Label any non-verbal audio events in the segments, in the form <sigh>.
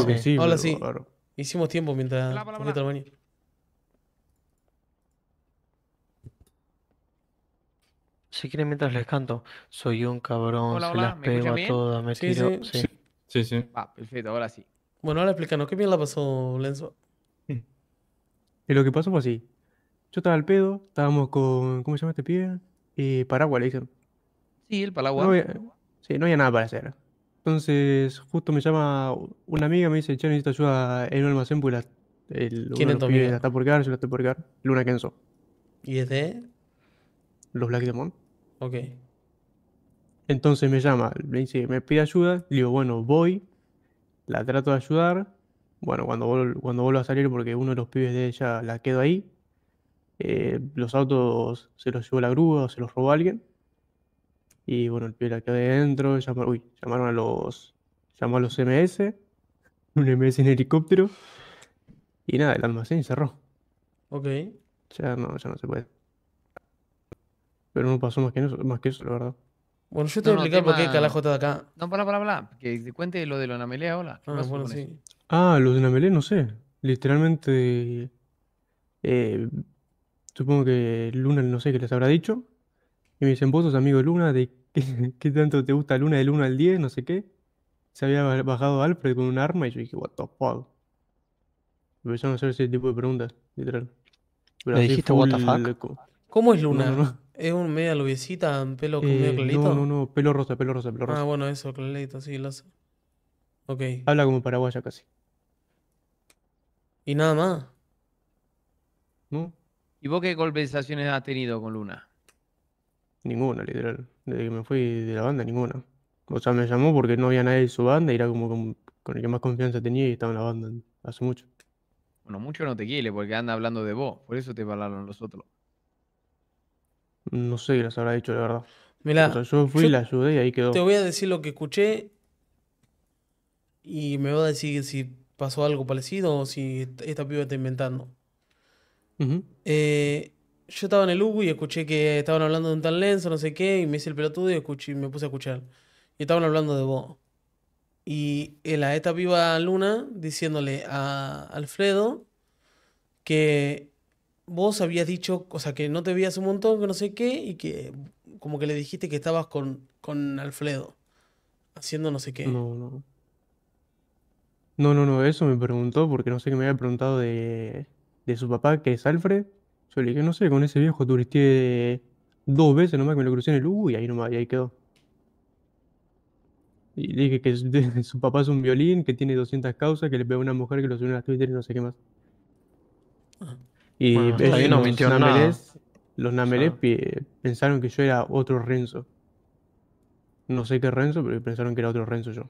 Bueno, sí, ahora sí. Hicimos tiempo mientras. Hola, si quieren, mientras les canto, soy un cabrón, se las pego a todas, me tiro. Sí. Sí. sí, ah, perfecto, ahora sí. Bueno, ahora explícanos, ¿qué bien la pasó, Lenzo? Y eh, lo que pasó fue así. Yo estaba al pedo, estábamos con. ¿Cómo se llama este pie? y eh, paraguas, le dicen. Sí, el paraguas. sí, no había nada para hacer. Entonces, justo me llama una amiga, me dice, che, necesito ayuda en un almacén porque la, el, ¿Quién está por quedar, yo la estoy por quedar. Luna Kenzo. ¿Y es de? Los Black Demon. Ok. Entonces me llama, me pide ayuda, le digo, bueno, voy, la trato de ayudar, bueno, cuando cuando a salir, porque uno de los pibes de ella la quedó ahí, eh, los autos se los llevó la grúa o se los robó alguien. Y bueno, el piel acá adentro, llamaron, uy, llamaron a los. Llamó a los MS, <laughs> un MS en helicóptero. Y nada, el almacén cerró. Ok. Ya no, ya no se puede. Pero no pasó más que eso, más que eso, la verdad. Bueno, yo te voy a explicar por qué calajo está acá. No, para pará, pará. Que te cuente lo de la Namelea, hola. Ah, bueno, sí. Ah, lo de Namelea, no sé. Literalmente. Eh, supongo que Luna, no sé qué les habrá dicho. Y me dicen, vos amigo de Luna, ¿de <laughs> ¿Qué, tanto te gusta Luna del 1 al 10? No sé qué. Se había bajado Alfred con un arma y yo dije, what the fuck. Empezaron a hacer ese tipo de preguntas, literal. ¿Le dijiste what the fuck? ¿Cómo es Luna? ¿Es un media lubiecita, pelo con medio eh, clarito? No, no, no, pelo rosa, pelo rosa, pelo ah, rosa. Ah, bueno, eso, clarito, sí, lo sé. Ok. Habla como paraguaya casi. ¿Y nada más? ¿No? ¿Y vos qué conversaciones has tenido con Luna? Ninguna, literal desde que me fui de la banda, ninguna. O sea, me llamó porque no había nadie de su banda era como con, el que más confianza tenía y estaba en la banda hace mucho. Bueno, mucho no te quiere porque anda hablando de vos, por eso te hablaron los otros. No sé qué les habrá dicho, la verdad. Mirá, yo fui, y la ayudé y ahí quedó. Te voy a decir lo que escuché y me voy a decir si pasó algo parecido o si esta piba está inventando. eh, yo estaba en el UBU y escuché que estaban hablando de un tal Lenzo, no sé qué, y me hice el pelotudo y, escuché, me puse a escuchar. Y estaban hablando de vos. Y eh, la, esta viva Luna diciéndole a Alfredo que vos habías dicho, o sea, que no te veías un montón, que no sé qué, y que como que le dijiste que estabas con, con Alfredo haciendo no sé qué. No, no. No, no, no, eso me preguntó porque no sé qué me había preguntado de, de su papá, que es Alfred. Yo le dije, no sé, con ese viejo turisté dos veces nomás que me lo crucé en el U y ahí nomás, y ahí quedó. Y dije que <laughs> su, papá es un violín, que tiene 200 causas, que le pega a una mujer que lo subió a Twitter y no sé qué más. Y los namelés, pensaron que yo era otro Renzo. No sé qué Renzo, pero pensaron que era otro Renzo yo.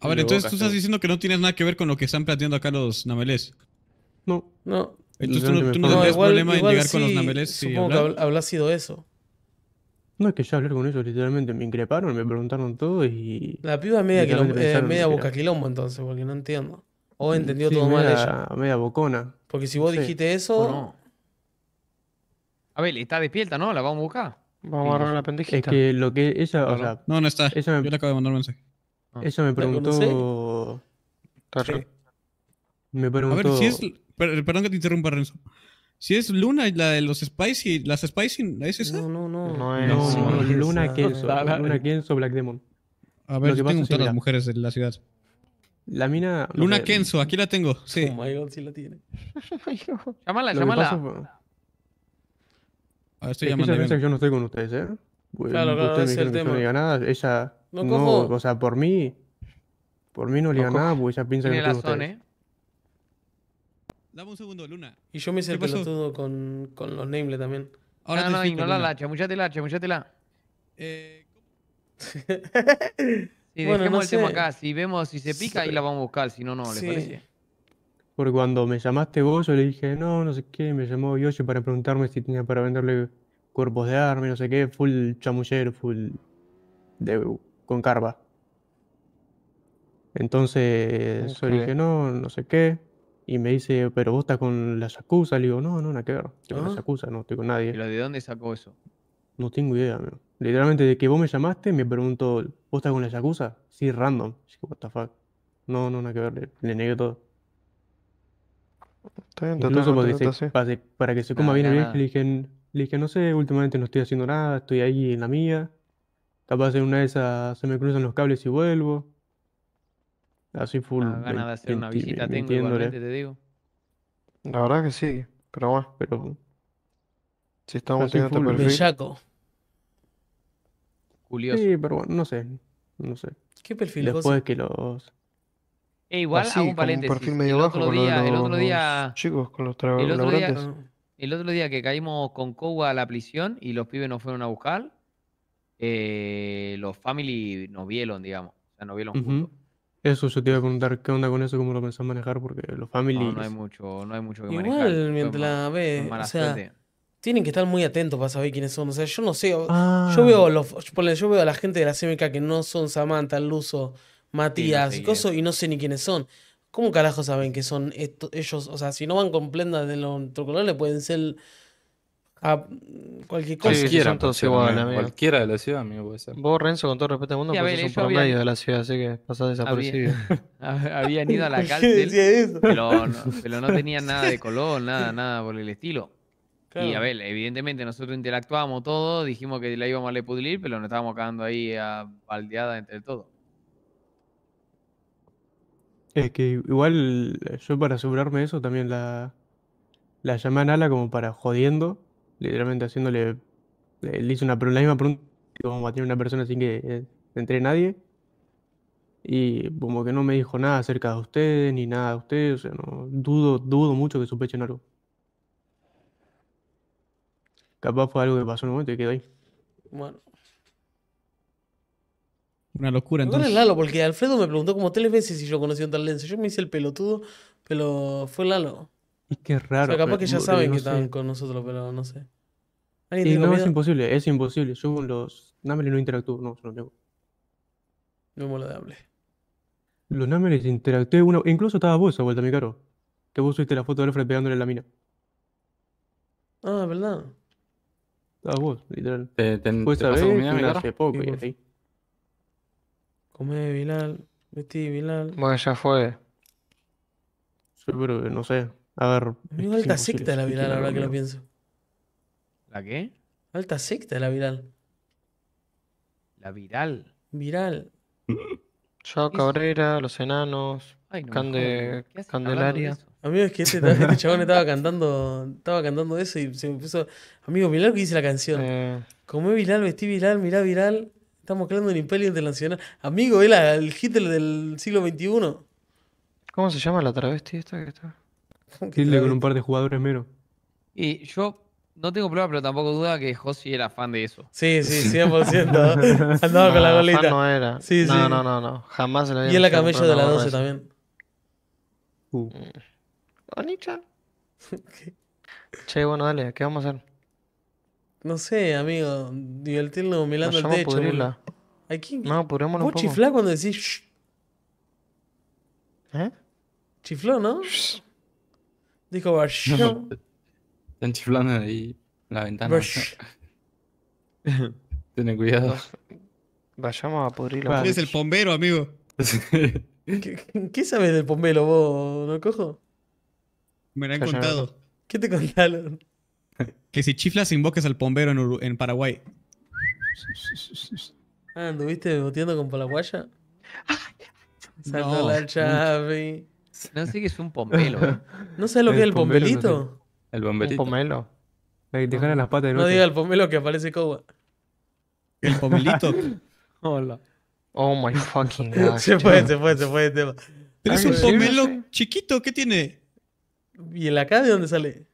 A ver, entonces tú estás diciendo que no tienes nada que ver con lo que están planteando acá los namelés. No. No. Entonces tú, no, no problema en llegar con los nameles. Supongo que habrá sido eso. No, es que ya hablé con eso literalmente me increparon, me preguntaron todo y. La piba es media, bocaquilombo eh, media boca entonces, porque no entiendo. O mm, entendió todo mal ella. Media bocona. Porque si vos dijiste eso. No. A ver, está despierta, ¿no? La vamos a buscar. Vamos a agarrar la pendejita. Es que lo que ella. no, no está. Yo le acabo de mandar un mensaje. Ella me preguntó. ¿La me pregunto... A ver, si es... perdón que te interrumpa, Renzo. Si es Luna, la de los Spicy, las Spicy, ¿es esa? No, no, no. No, es, no, no Luna Kenzo. Ah, Luna Kenzo, Black Demon. A ver, yo tengo todas las mujeres en la ciudad. La mina. Luna Kenzo, aquí la tengo. Sí. Oh my god, sí la tiene. <laughs> llámala, llámala. A ver, estoy es llamando. Que yo no estoy con ustedes, ¿eh? Pues claro, claro, claro, es el tema. No diga nada, ella. No, cojo. O sea, por mí. Por mí no le diga nada, porque ella piensa que no estoy. con ustedes. ¿eh? Dame un segundo, Luna. Y yo me hice el con, con los nameless también. Ahora no, no, la lacha Eh, sí, <laughs> bueno, dejemos el tema acá. Si vemos si se pica, ahí la vamos a buscar. Si no, no, ¿les parece? Porque cuando me llamaste vos, yo le dije, no, no sé qué. Me llamó Yoshi para preguntarme si tenía para venderle cuerpos de arma no sé qué. Full chamullero, full. con carva. Entonces, yo le dije, no, no sé qué. Y me dice, pero vos estás con la Yakuza. Le digo, no, no, nada que ver. Estoy con la ¿Ah? Yakuza, no estoy con nadie. ¿Y de dónde sacó eso? No tengo idea, amigo. Literalmente, de que vos me llamaste, me preguntó, ¿vos estás con la Yakuza? Sí, random. Dije, what the fuck. No, no, nada que ver. Le, negué todo. Incluso para, que se, coma bien el le dije, le dije, no sé, últimamente no estoy haciendo nada, estoy ahí en la mía. Capaz en una de esas se me cruzan los cables y vuelvo. Así full. Ah, ganas de hacer una visita tengo igualmente, ¿eh? te digo. La verdad que sí, pero bueno. Pero. Si estamos teniendo este perfil. Curioso. Sí, pero bueno, no sé. No sé. ¿Qué perfil Después que los. Eh, igual hago un paréntesis. perfil medio el otro día, el otro día. Chicos, con los el el otro día que caímos con Kowa a la prisión y los pibes nos fueron a buscar, eh, los family nos vieron, digamos. O sea, nos vieron juntos. Eso yo te iba a preguntar qué onda con eso, cómo lo pensás manejar, porque los families. No, hay mucho, no hay mucho que manejar. Igual, ve, tienen que estar muy atentos para saber quiénes son. O sea, yo no sé, ah. yo veo los, yo veo a la gente de la CMK que no son Samantha, Luzo, Matías, y no sé ni quiénes son. ¿Cómo carajo saben que son ellos? O sea, si no van con prendas de los color, le pueden ser a cualquier cosa. Cualquiera, pues, cualquiera de la ciudad, amigo, puede ser. Vos, Renzo, con todo respeto al mundo, sí, un promedio de la ciudad, así que pasás desapercibido. Había... <laughs> Habían ido a la <laughs> cárcel, Pero, no, pero tenían nada de color, nada, <laughs> nada por el estilo. Y a ver, evidentemente nosotros interactuamos todo, dijimos que la íbamos a le pudrir, pero nos estábamos quedando ahí a baldeada entre todo. Es que igual yo para asegurarme eso también la, la llamé a Nala como para jodiendo literalmente haciéndole, eh, le, hice una, la misma pregunta como a tener una persona sin que eh, entre nadie. Y como que no me dijo nada acerca de ustedes, ni nada de ustedes, o sea, no, dudo, dudo mucho que sospechen algo. Capaz fue algo que pasó en un momento y quedó ahí. Bueno. Una locura, entonces. No Lalo, porque Alfredo me preguntó como tres veces si yo conocía un tal Lenzo. Yo me hice el pelotudo, pero fue Lalo. Y qué raro. O capaz que ya saben que están con nosotros, pero no sé. Y no, es imposible, es imposible. Yo con los Nameles no interactúo, no, yo no tengo. No me lo de hable. Los Nameles interactué uno, e Incluso estaba vos a vuelta, mi caro. Que vos subiste la foto de Alfred pegándole en la mina. Ah, verdad. Estabas vos, literal. Te, te, te hace poco y así. Comé, Bilal. Vestí, Bilal. Bueno, ya fue. Sí, pero no sé. A ver. alta secta de la viral, ahora que lo pienso. ¿La qué? Alta secta de la viral La viral. Viral. Yo, Cabrera, Los Enanos, Candelaria. Amigo, es que este, este <laughs> chabón estaba cantando, estaba cantando eso y se me puso. Amigo, mirá lo que dice la canción. Eh. Como Comé viral, vestí viral, mirá viral. Estamos creando un imperio internacional. Amigo, el Hitler del siglo XXI. ¿Cómo se llama la travesti esta que está? Tilde con un par de jugadores menos. Y yo no tengo prueba, pero tampoco duda que Josi era fan de eso. Sí, sí, 100%. <laughs> Andaba no, con la golita. no era. Sí, no, sí. no, no, no. Jamás se lo había Y en la camello de la 12 también. Uh. Onicha. Mm. <laughs> Che, bueno, dale, ¿qué vamos a hacer? No sé, amigo. Divertirnos mirando el techo. ¿A No, Vos chiflás cuando decís... ¿Eh? Chifló, ¿no? Dijo Bash. Están chiflando ahí la ventana. <laughs> Ten cuidado. Vayamos a pudrirlo. Vale. Es el bombero, amigo. <laughs> ¿Qué, sabes del pombero, vos, no cojo? Me lo han contado. ¿Qué te contaron? Que si chiflas invoques al pombero en, Paraguay. Ah, ¿anduviste boteando con Paraguaya? Saltó no. la chavi. ¿eh? <laughs> No sé qué es un pomelo. ¿No sabes lo que es el pomelito? el El Un pomelo. No diga el pomelo que aparece como. El pomelito. <laughs> Hola. Oh my fucking <laughs> god. Se fue, se fue, se fue el es ah, un pomelo chiquito, ¿qué tiene? ¿Y el acá de dónde sale?